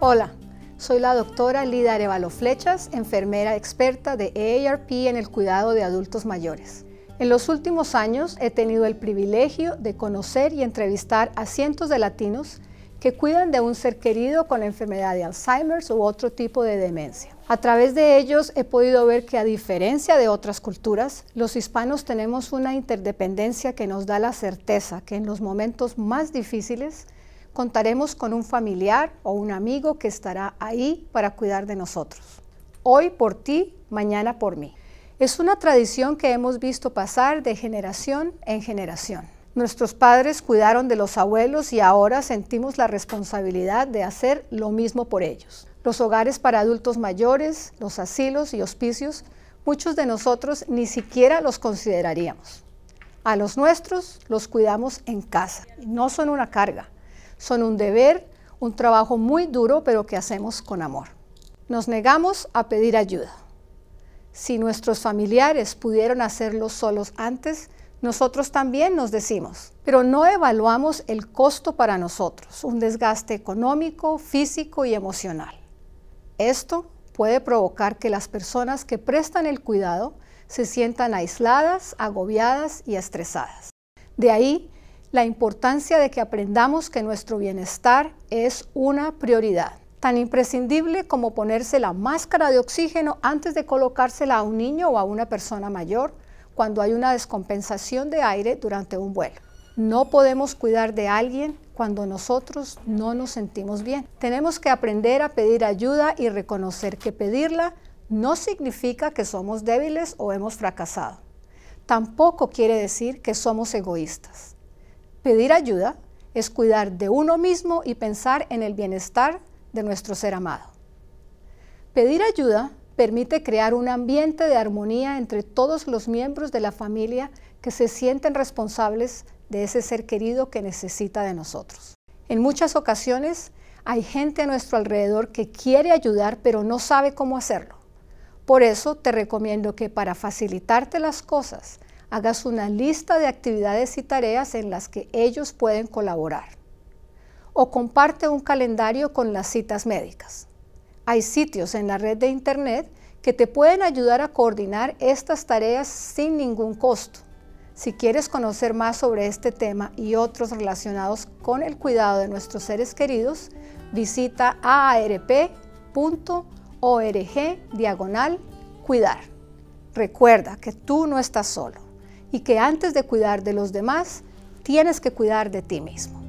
Hola, soy la doctora Lida Arevalo Flechas, enfermera experta de AARP en el cuidado de adultos mayores. En los últimos años he tenido el privilegio de conocer y entrevistar a cientos de latinos que cuidan de un ser querido con la enfermedad de Alzheimer u otro tipo de demencia. A través de ellos he podido ver que a diferencia de otras culturas, los hispanos tenemos una interdependencia que nos da la certeza que en los momentos más difíciles contaremos con un familiar o un amigo que estará ahí para cuidar de nosotros. Hoy por ti, mañana por mí. Es una tradición que hemos visto pasar de generación en generación. Nuestros padres cuidaron de los abuelos y ahora sentimos la responsabilidad de hacer lo mismo por ellos. Los hogares para adultos mayores, los asilos y hospicios, muchos de nosotros ni siquiera los consideraríamos. A los nuestros los cuidamos en casa. No son una carga, son un deber, un trabajo muy duro, pero que hacemos con amor. Nos negamos a pedir ayuda. Si nuestros familiares pudieron hacerlo solos antes, nosotros también nos decimos, pero no evaluamos el costo para nosotros, un desgaste económico, físico y emocional. Esto puede provocar que las personas que prestan el cuidado se sientan aisladas, agobiadas y estresadas. De ahí la importancia de que aprendamos que nuestro bienestar es una prioridad, tan imprescindible como ponerse la máscara de oxígeno antes de colocársela a un niño o a una persona mayor cuando hay una descompensación de aire durante un vuelo. No podemos cuidar de alguien cuando nosotros no nos sentimos bien. Tenemos que aprender a pedir ayuda y reconocer que pedirla no significa que somos débiles o hemos fracasado. Tampoco quiere decir que somos egoístas. Pedir ayuda es cuidar de uno mismo y pensar en el bienestar de nuestro ser amado. Pedir ayuda permite crear un ambiente de armonía entre todos los miembros de la familia que se sienten responsables de ese ser querido que necesita de nosotros. En muchas ocasiones hay gente a nuestro alrededor que quiere ayudar pero no sabe cómo hacerlo. Por eso te recomiendo que para facilitarte las cosas hagas una lista de actividades y tareas en las que ellos pueden colaborar. O comparte un calendario con las citas médicas. Hay sitios en la red de Internet que te pueden ayudar a coordinar estas tareas sin ningún costo. Si quieres conocer más sobre este tema y otros relacionados con el cuidado de nuestros seres queridos, visita aarp.org diagonal cuidar. Recuerda que tú no estás solo y que antes de cuidar de los demás, tienes que cuidar de ti mismo.